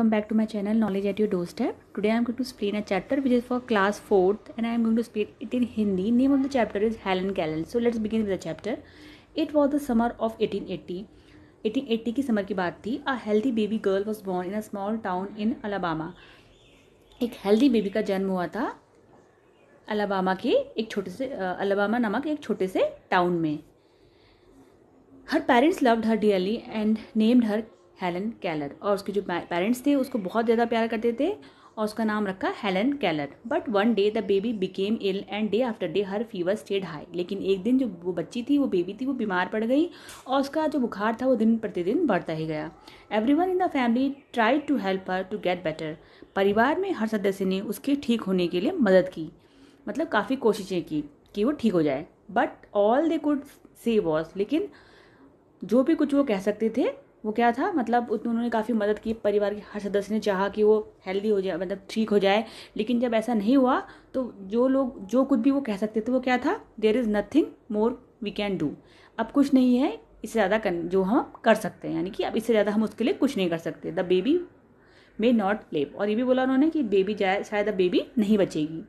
Welcome back to my channel knowledge at you डोस्ट है today I am going to explain a chapter which is for class fourth and I am going to speak it in Hindi name of the chapter is Helen Keller so let's begin with the chapter it was the summer of eighteen eighty eighteen eighty की summer की बात थी a healthy baby girl was born in a small town in Alabama एक healthy baby का जन्म हुआ था Alabama के एक छोटे से अलाबामा नामक एक छोटे से टाउन में her parents loved her dearly and named her Helen Keller और उसके जो पेरेंट्स थे उसको बहुत ज़्यादा प्यार करते थे और उसका नाम रखा Helen Keller but one day the baby became ill and day after day her fever stayed high लेकिन एक दिन जो वो बच्ची थी वो बेबी थी वो बीमार पड़ गई और उसका जो बुखार था वो दिन प्रतिदिन बढ़ता ही गया everyone in the family try to help her to get better परिवार में हर सदस्य ने उसके ठीक होने के लिए मदद की मतलब काफ़ी कोशिशें की कि वो ठीक हो जाए but all they could say was लेकिन जो भी कुछ वो कह सकते थे वो क्या था मतलब उन्होंने काफ़ी मदद की परिवार के हर सदस्य ने चाहा कि वो हेल्दी हो जाए मतलब ठीक हो जाए लेकिन जब ऐसा नहीं हुआ तो जो लोग जो कुछ भी वो कह सकते थे वो क्या था there is nothing more we can do अब कुछ नहीं है इससे ज़्यादा कर जो हम कर सकते हैं यानी कि अब इससे ज़्यादा हम उसके लिए कुछ नहीं कर सकते the baby may not live और ये भी बोला उन्होंने कि बेबी जाए शायद अब बेबी नहीं बचेगी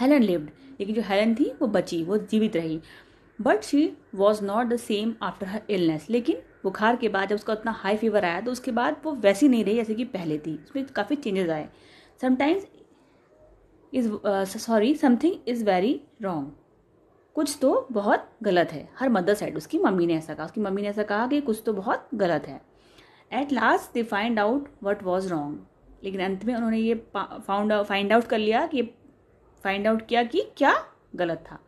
हेलन लिव्ड लेकिन जो हेलन थी वो बची वो जीवित रही but she was not the same after her illness लेकिन बुखार के बाद जब उसका उतना हाई फीवर आया तो उसके बाद वो वैसी नहीं रही जैसे कि पहले थी उसमें काफ़ी चेंजेस आए sometimes is sorry something is very wrong कुछ तो बहुत गलत है हर मदर साइड उसकी मम्मी ने ऐसा कहा उसकी मम्मी ने ऐसा कहा कि कुछ तो बहुत गलत है at last they find out what was wrong लेकिन अंत में उन्होंने ये फाउंड फाइंड आउट कर लिया कि फाइंड आउट किया कि क्या गलत था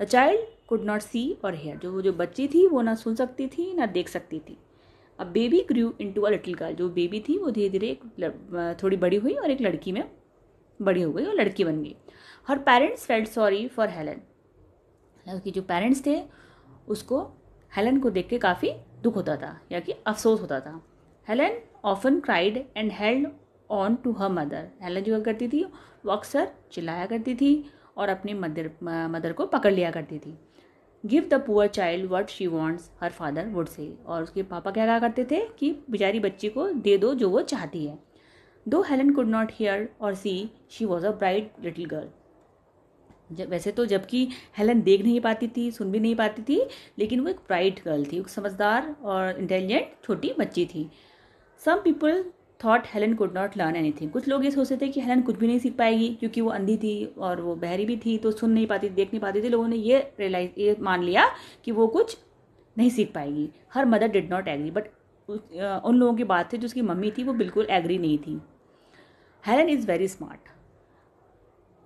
the child could not see or hear जो वो जो बच्ची थी वो ना सुन सकती थी ना देख सकती थी अब baby grew into a little girl जो बेबी थी वो धीरे धीरे एक थोड़ी बड़ी हुई और एक लड़की में बड़ी हो गई और लड़की बन गई her parents felt sorry for Helen उसकी जो पेरेंट्स थे उसको हेलन को देख के काफ़ी दुख होता था या कि अफसोस होता था Helen often cried and held on to her mother Helen जो करती थी वो अक्सर चिल्लाया करती थी और अपनी मदर मदर को पकड़ लिया करती थी give the poor child what she wants her father would say और उसके पापा क्या कहा करते थे कि बेचारी बच्ची को दे दो जो वो चाहती है दो Helen could not hear or see she was a bright little girl जब वैसे तो जबकि हेलन देख नहीं पाती थी सुन भी नहीं पाती थी लेकिन वो एक ब्राइट गर्ल थी एक समझदार और इंटेलिजेंट छोटी बच्ची थी some people thought Helen could not learn anything कुछ लोग ये सोचते थे कि हेलन कुछ भी नहीं सीख पाएगी क्योंकि वो अंधी थी और वो बहरी भी थी तो सुन नहीं पाती देख नहीं पाती थी लोगों ने ये रियलाइज ये मान लिया कि वो कुछ नहीं सीख पाएगी her mother did not agree but उन लोगों की बात थी जो उसकी मम्मी थी वो बिल्कुल एग्री नहीं थी Helen is very smart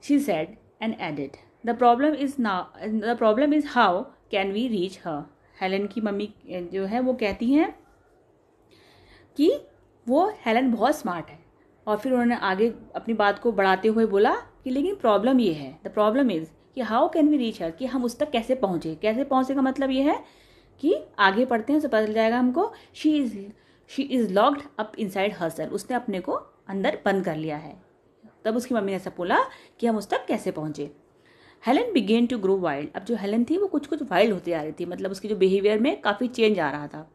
she said and added the problem is ना the problem is how can we reach her Helen की मम्मी जो है वो कहती हैं कि वो हेलन बहुत स्मार्ट है और फिर उन्होंने आगे अपनी बात को बढ़ाते हुए बोला कि लेकिन प्रॉब्लम ये है द प्रॉब्लम इज़ कि how can we reach her कि हम उस तक कैसे पहुँचे कैसे पहुँचे का मतलब ये है कि आगे पढ़ते हैं तो पता चल जाएगा हमको she is she is locked up inside herself उसने अपने को अंदर बंद कर लिया है तब उसकी मम्मी ने ऐसा बोला कि हम उस तक कैसे पहुँचे Helen began to grow wild अब जो हेलन थी वो कुछ कुछ वाइल्ड होती जा रही थी मतलब उसके जो बिहेवियर में काफ़ी चेंज आ रहा था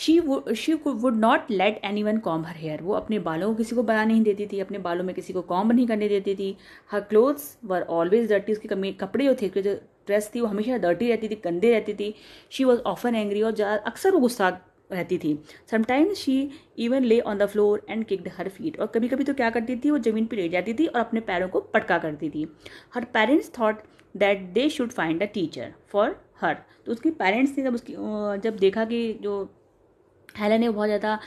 she she would not let anyone comb her hair वो अपने बालों को किसी को बना नहीं देती थी अपने बालों में किसी को कॉम नहीं करने देती थी her clothes were always dirty उसके कपड़े जो थे जो ड्रेस थी वो हमेशा डर्टी रहती थी गंदे रहती थी शी वॉज ऑफन एंग्री और ज़्यादा अक्सर वो गुस्सा रहती थी sometimes she even lay on the floor and kicked her feet और कभी कभी तो क्या करती थी वो ज़मीन पर लेट जाती थी और अपने पैरों को पटका करती थी her parents thought that they should find a teacher for her तो उसके पेरेंट्स ने जब उसकी जब देखा कि जो हेलन है बहुत ज़्यादा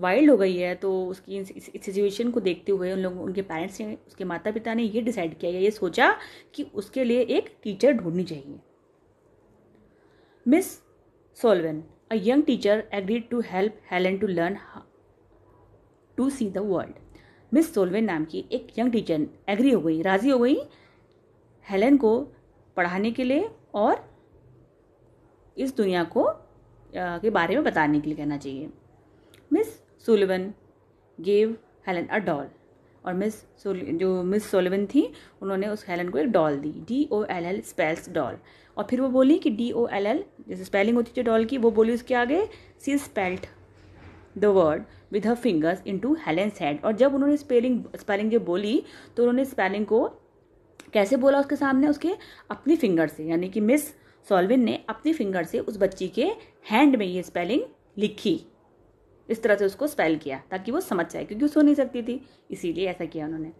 वाइल्ड हो गई है तो उसकी इस सिचुएशन को देखते हुए उन लोगों उनके पेरेंट्स ने उसके माता पिता ने ये डिसाइड किया या ये सोचा कि उसके लिए एक टीचर ढूंढनी चाहिए Miss Sullivan a young teacher agreed to help Helen to learn to see the world Miss Sullivan नाम की एक यंग टीचर एग्री हो गई राज़ी हो गई हेलन को पढ़ाने के लिए और इस दुनिया को के बारे में बताने के लिए कहना चाहिए Miss Sullivan gave Helen a doll और मिस जो मिस सोलिवन थी उन्होंने उस हेलन को एक डॉल दी D O L L spells doll और फिर वो बोली कि डी ओ एल एल जैसे स्पेलिंग होती थी डॉल की वो बोली उसके आगे she spelt the word with her fingers into Helen's head और जब उन्होंने स्पेलिंग स्पेलिंग जो बोली तो उन्होंने स्पेलिंग को कैसे बोला उसके सामने उसके अपनी फिंगर से यानी कि मिस सॉल्विन ने अपनी फिंगर से उस बच्ची के हैंड में ये स्पेलिंग लिखी इस तरह से उसको स्पेल किया ताकि वो समझ जाए क्योंकि वो सो नहीं सकती थी इसीलिए ऐसा किया उन्होंने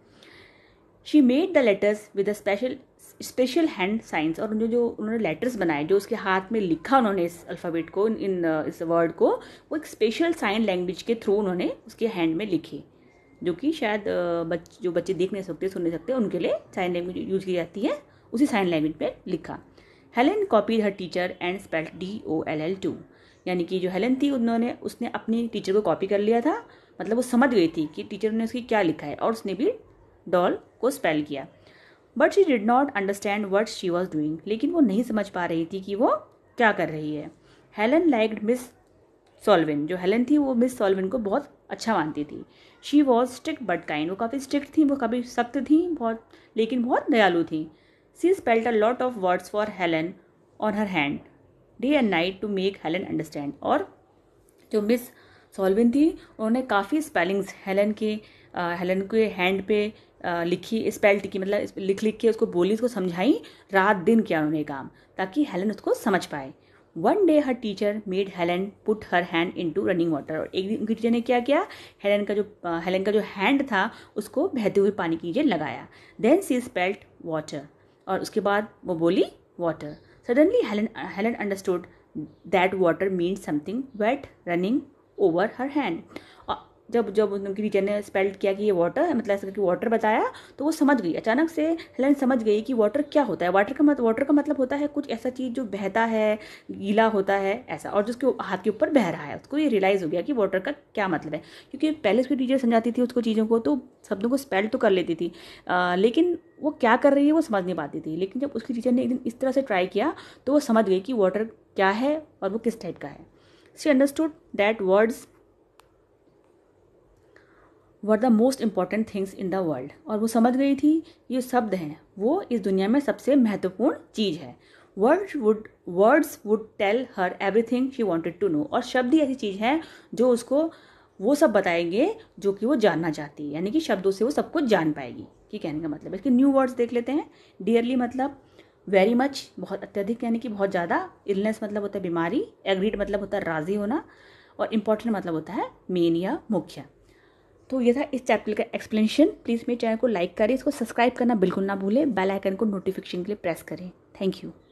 she made the letters with a special special hand signs और उन्होंने जो उन्होंने लेटर्स बनाए जो उसके हाथ में लिखा उन्होंने इस अल्फ़ाबेट को इन इस वर्ड को वो एक स्पेशल साइन लैंग्वेज के थ्रू उन्होंने उसके हैंड में लिखी जो कि शायद बच जो बच्चे देख नहीं सकते सुन नहीं सकते उनके लिए साइन लैंग्वेज यूज की जाती है उसी साइन लैंग्वेज पर लिखा Helen copied her teacher and spell D O L L too यानी कि जो हेलन थी उन्होंने उसने अपनी टीचर को कॉपी कर लिया था मतलब वो समझ गई थी कि टीचर ने उसकी क्या लिखा है और उसने भी डॉल को स्पेल किया but she did not understand what she was doing लेकिन वो नहीं समझ पा रही थी कि वो क्या कर रही है हेलन लाइक्ड मिस सॉल्विन जो हेलन थी वो मिस सॉल्विन को बहुत अच्छा मानती थी she was strict but kind वो काफ़ी स्ट्रिक्ट थी वो काफ़ी सख्त थी बहुत लेकिन बहुत दयालु थी She spelt a lot of words for Helen on her hand, day and night to make Helen understand. और जो मिस सॉल्विन थी उन्होंने काफ़ी स्पेलिंग्स हेलन के हेलन के हैंड पे आ, लिखी स्पेल्ट की मतलब लिख लिख के उसको बोली उसको समझाई रात दिन किया उन्होंने काम ताकि हेलन उसको समझ पाए one day her teacher made Helen put her hand into running water और एक दिन उनकी टीचर ने क्या किया हेलन का जो हेलन का जो हैंड था उसको बहते हुए पानी की नीचे लगाया देन सी स्पेल्ट वाटर और उसके बाद वो बोली water suddenly Helen Helen understood that water means something wet running over her hand जब जब उनकी टीचर ने स्पेल्ड किया कि ये वाटर मतलब ऐसा कि वाटर बताया तो वो समझ गई अचानक से हेलन समझ गई कि वाटर क्या होता है वाटर का मतलब वाटर का मतलब होता है कुछ ऐसा चीज़ जो बहता है गीला होता है ऐसा और जिसके हाथ के ऊपर बह रहा है उसको ये रियलाइज़ हो गया कि वाटर का क्या मतलब है क्योंकि पहले उसकी टीचर समझाती थी उसको चीज़ों को तो शब्दों को स्पेल तो कर लेती थी आ, लेकिन वो क्या कर रही है वो समझ नहीं पाती थी लेकिन जब उसकी टीचर ने एक दिन इस तरह से ट्राई किया तो वो समझ गई कि वाटर क्या है और वो किस टाइप का है she understood that words were the most important things in the world और वो समझ गई थी ये शब्द हैं वो इस दुनिया में सबसे महत्वपूर्ण चीज़ है word would words would tell her everything she wanted to know और शब्द ही ऐसी चीज़ है जो उसको वो सब बताएंगे जो कि वो जानना चाहती है यानी कि शब्दों से वो सब कुछ जान पाएगी कि कहने का मतलब इसके न्यू वर्ड्स देख लेते हैं डियरली मतलब वेरी मच बहुत अत्यधिक यानी कि बहुत ज़्यादा इलनेस मतलब होता है बीमारी एग्रीड मतलब होता है राज़ी होना और इम्पॉर्टेंट मतलब होता है मेन या मुख्य तो ये था इस चैप्टर का एक्सप्लेनेशन प्लीज़ मेरे चैनल को लाइक करें इसको सब्सक्राइब करना बिल्कुल ना भूलें बेल आइकन को नोटिफिकेशन के लिए प्रेस करें थैंक यू